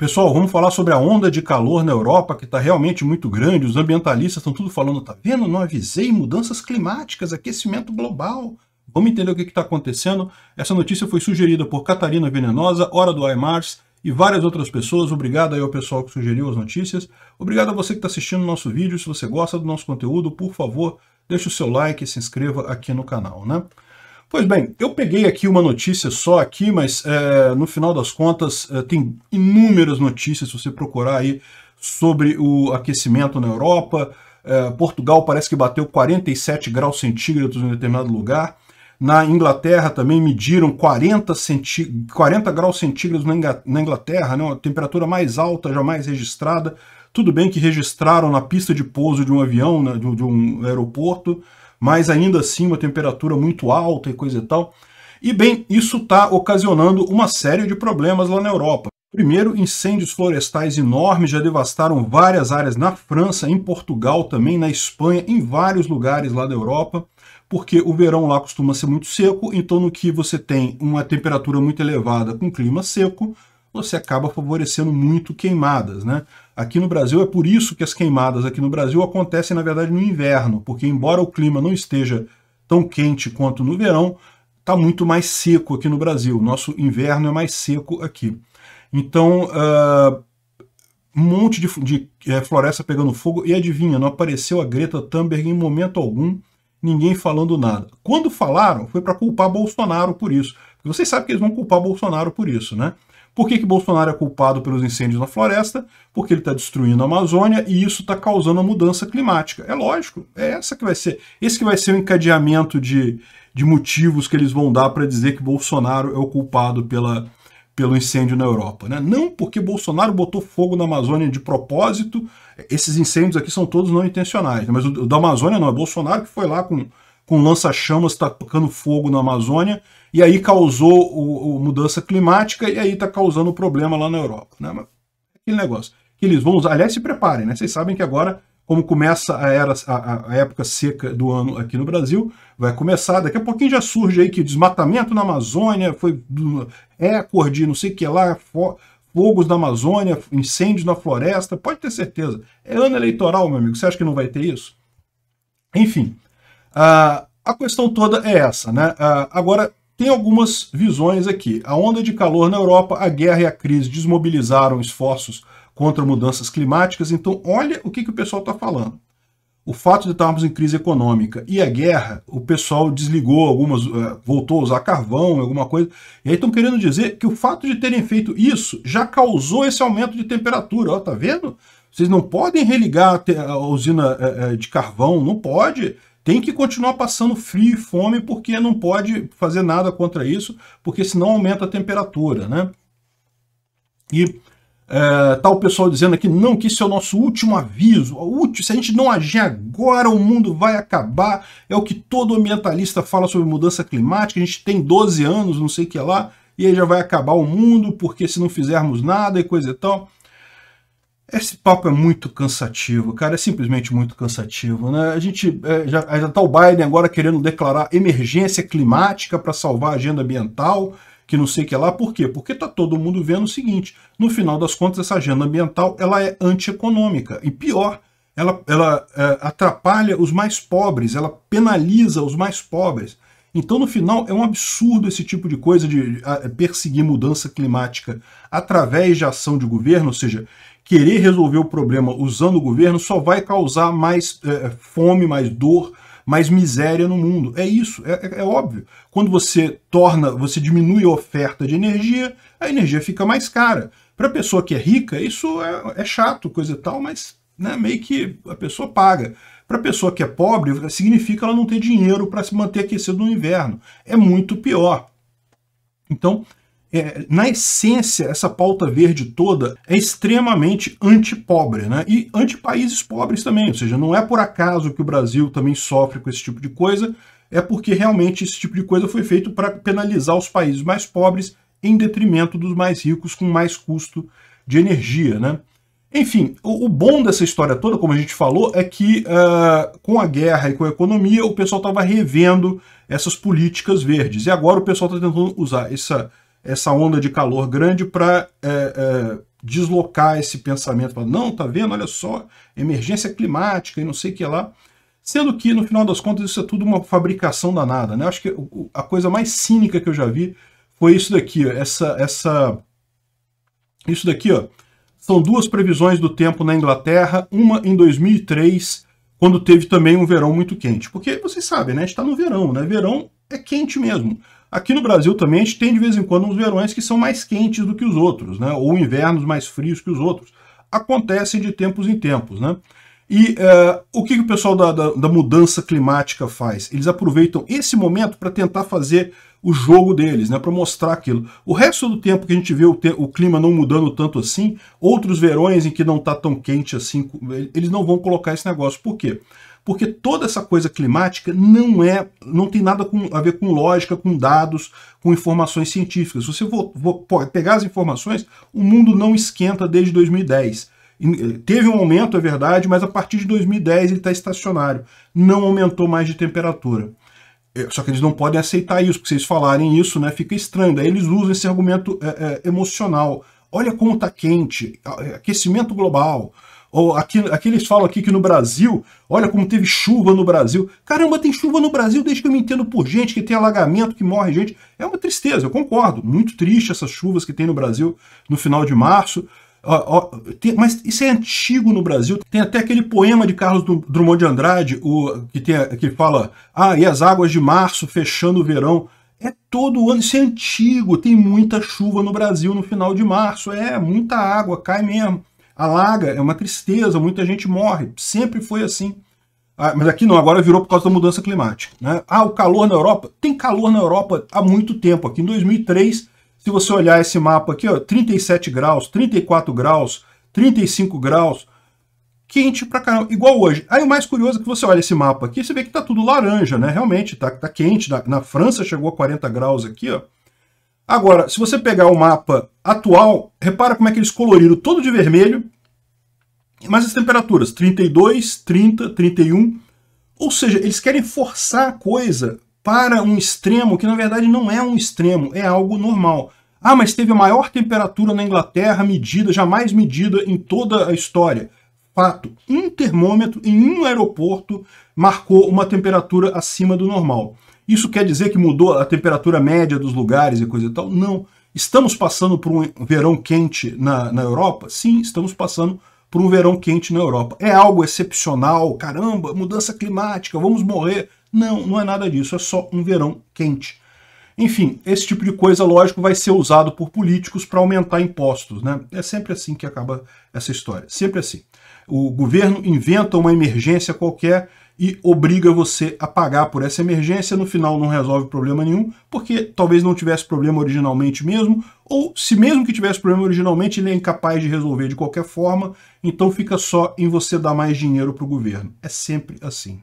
Pessoal, vamos falar sobre a onda de calor na Europa, que está realmente muito grande. Os ambientalistas estão tudo falando, tá vendo? Não avisei, mudanças climáticas, aquecimento global. Vamos entender o que está acontecendo. Essa notícia foi sugerida por Catarina Venenosa, Hora do iMars e várias outras pessoas. Obrigado aí ao pessoal que sugeriu as notícias. Obrigado a você que está assistindo o nosso vídeo. Se você gosta do nosso conteúdo, por favor, deixe o seu like e se inscreva aqui no canal, né? Pois bem, eu peguei aqui uma notícia só aqui, mas é, no final das contas é, tem inúmeras notícias, se você procurar aí, sobre o aquecimento na Europa. É, Portugal parece que bateu 47 graus centígrados em determinado lugar. Na Inglaterra também mediram 40, centí... 40 graus centígrados na Inglaterra, né? temperatura mais alta jamais registrada. Tudo bem que registraram na pista de pouso de um avião, né? de um aeroporto, mas ainda assim uma temperatura muito alta e coisa e tal. E bem, isso está ocasionando uma série de problemas lá na Europa. Primeiro, incêndios florestais enormes já devastaram várias áreas na França, em Portugal também, na Espanha, em vários lugares lá da Europa, porque o verão lá costuma ser muito seco, então no que você tem uma temperatura muito elevada com clima seco, você acaba favorecendo muito queimadas, né? Aqui no Brasil é por isso que as queimadas aqui no Brasil acontecem na verdade no inverno, porque embora o clima não esteja tão quente quanto no verão, está muito mais seco aqui no Brasil. Nosso inverno é mais seco aqui. Então, uh, um monte de, de é, floresta pegando fogo. E adivinha, não apareceu a Greta Thunberg em momento algum, ninguém falando nada. Quando falaram, foi para culpar Bolsonaro por isso. Vocês sabem que eles vão culpar Bolsonaro por isso, né? Por que, que Bolsonaro é culpado pelos incêndios na floresta? Porque ele está destruindo a Amazônia e isso está causando a mudança climática. É lógico, é essa que vai ser. Esse que vai ser o encadeamento de, de motivos que eles vão dar para dizer que Bolsonaro é o culpado pela, pelo incêndio na Europa. Né? Não porque Bolsonaro botou fogo na Amazônia de propósito. Esses incêndios aqui são todos não intencionais, né? mas o, o da Amazônia não, é Bolsonaro que foi lá com com lança-chamas, está tocando fogo na Amazônia, e aí causou o, o mudança climática, e aí está causando problema lá na Europa. Né? Mas, aquele negócio. Que eles vão usar. Aliás, se preparem, né? Vocês sabem que agora, como começa a, era, a, a época seca do ano aqui no Brasil, vai começar, daqui a pouquinho já surge aí que desmatamento na Amazônia foi recorde, não sei o que lá, fo, fogos na Amazônia, incêndios na floresta, pode ter certeza. É ano eleitoral, meu amigo, você acha que não vai ter isso? Enfim, ah, a questão toda é essa, né? Ah, agora, tem algumas visões aqui. A onda de calor na Europa, a guerra e a crise desmobilizaram esforços contra mudanças climáticas. Então, olha o que, que o pessoal está falando. O fato de estarmos em crise econômica e a guerra, o pessoal desligou algumas, ah, voltou a usar carvão, alguma coisa. E aí estão querendo dizer que o fato de terem feito isso já causou esse aumento de temperatura. Ó, tá vendo? Vocês não podem religar a usina eh, eh, de carvão, não pode tem que continuar passando frio e fome, porque não pode fazer nada contra isso, porque senão aumenta a temperatura, né? E é, tá o pessoal dizendo aqui, não, que isso é o nosso último aviso, último, se a gente não agir agora, o mundo vai acabar, é o que todo ambientalista fala sobre mudança climática, a gente tem 12 anos, não sei o que lá, e aí já vai acabar o mundo, porque se não fizermos nada e coisa e tal... Esse papo é muito cansativo, cara, é simplesmente muito cansativo, né? A gente é, já, já tá o Biden agora querendo declarar emergência climática para salvar a agenda ambiental, que não sei o que lá, por quê? Porque tá todo mundo vendo o seguinte, no final das contas essa agenda ambiental, ela é antieconômica, e pior, ela, ela é, atrapalha os mais pobres, ela penaliza os mais pobres. Então, no final, é um absurdo esse tipo de coisa de perseguir mudança climática através de ação de governo, ou seja, querer resolver o problema usando o governo só vai causar mais é, fome, mais dor, mais miséria no mundo. É isso, é, é, é, óbvio. Quando você torna, você diminui a oferta de energia, a energia fica mais cara. Para a pessoa que é rica, isso é, é chato, coisa e tal, mas né, meio que a pessoa paga. Para a pessoa que é pobre, significa ela não ter dinheiro para se manter aquecido no inverno. É muito pior. Então, é, na essência, essa pauta verde toda é extremamente antipobre, né? E antipaíses pobres também, ou seja, não é por acaso que o Brasil também sofre com esse tipo de coisa, é porque realmente esse tipo de coisa foi feito para penalizar os países mais pobres em detrimento dos mais ricos com mais custo de energia, né? Enfim, o, o bom dessa história toda, como a gente falou, é que uh, com a guerra e com a economia, o pessoal estava revendo essas políticas verdes. E agora o pessoal está tentando usar essa essa onda de calor grande para é, é, deslocar esse pensamento. Falando, não, tá vendo? Olha só, emergência climática e não sei o que lá. Sendo que, no final das contas, isso é tudo uma fabricação danada. Né? Acho que a coisa mais cínica que eu já vi foi isso daqui, ó, essa, essa, isso daqui, ó. São duas previsões do tempo na Inglaterra, uma em 2003, quando teve também um verão muito quente. Porque vocês sabem, né? A gente está no verão, né? Verão é quente mesmo. Aqui no Brasil também a gente tem de vez em quando uns verões que são mais quentes do que os outros, né? ou invernos mais frios que os outros. Acontecem de tempos em tempos. Né? E uh, o que, que, o pessoal da, da, da mudança climática faz? Eles aproveitam esse momento para tentar fazer o jogo deles, né, para mostrar aquilo. O resto do tempo que a gente vê o, o clima não mudando tanto assim, outros verões em que não está tão quente assim, eles não vão colocar esse negócio. Por quê? Porque toda essa coisa climática não é, não tem nada com, a ver com lógica, com dados, com informações científicas. Se você for, for pegar as informações, o mundo não esquenta desde 2010. Teve um aumento, é verdade, mas a partir de 2010 ele está estacionário. Não aumentou mais de temperatura. É, só que eles não podem aceitar isso, porque se eles falarem isso, né, fica estranho. Daí eles usam esse argumento é, é, emocional. Olha como está quente, é, aquecimento global. Ou aqui, aqui eles falam aqui que no Brasil, olha como teve chuva no Brasil. Caramba, tem chuva no Brasil desde que eu me entendo por gente, que tem alagamento, que morre gente. É uma tristeza, eu concordo. Muito triste essas chuvas que tem no Brasil no final de março. Ó, ó, tem, mas isso é antigo no Brasil. Tem até aquele poema de Carlos Drummond de Andrade, o, que, tem, que fala: Ah, e as águas de março fechando o verão. É todo ano, isso é antigo. Tem muita chuva no Brasil no final de março. É, muita água, cai mesmo. Alaga, é uma tristeza, muita gente morre. Sempre foi assim. Ah, mas aqui não, agora virou por causa da mudança climática. Né? Ah, o calor na Europa? Tem calor na Europa há muito tempo. Aqui em 2003 se você olhar esse mapa aqui, ó, 37 graus, 34 graus, 35 graus, quente pra caramba, igual hoje. Aí o mais curioso é que você olha esse mapa aqui, você vê que tá tudo laranja, né? Realmente, tá, tá quente. Na, na França chegou a 40 graus aqui, ó. Agora, se você pegar o mapa atual, repara como é que eles coloriram todo de vermelho, mas as temperaturas, 32, 30, 31. Ou seja, eles querem forçar a coisa para um extremo que na verdade não é um extremo, é algo normal. Ah, mas teve a maior temperatura na Inglaterra medida, jamais medida em toda a história. Fato, um termômetro em um aeroporto marcou uma temperatura acima do normal. Isso quer dizer que mudou a temperatura média dos lugares e coisa e tal? Não. Estamos passando por um verão quente na, na Europa? Sim, estamos passando por um verão quente na Europa. É algo excepcional, caramba, mudança climática, vamos morrer. Não, não é nada disso, é só um verão quente. Enfim, esse tipo de coisa, lógico, vai ser usado por políticos para aumentar impostos, né? É sempre assim que acaba essa história, sempre assim. O governo inventa uma emergência qualquer e obriga você a pagar por essa emergência, no final não resolve problema nenhum, porque talvez não tivesse problema originalmente mesmo, ou se mesmo que tivesse problema originalmente, ele é incapaz de resolver de qualquer forma, então fica só em você dar mais dinheiro para o governo. É sempre assim.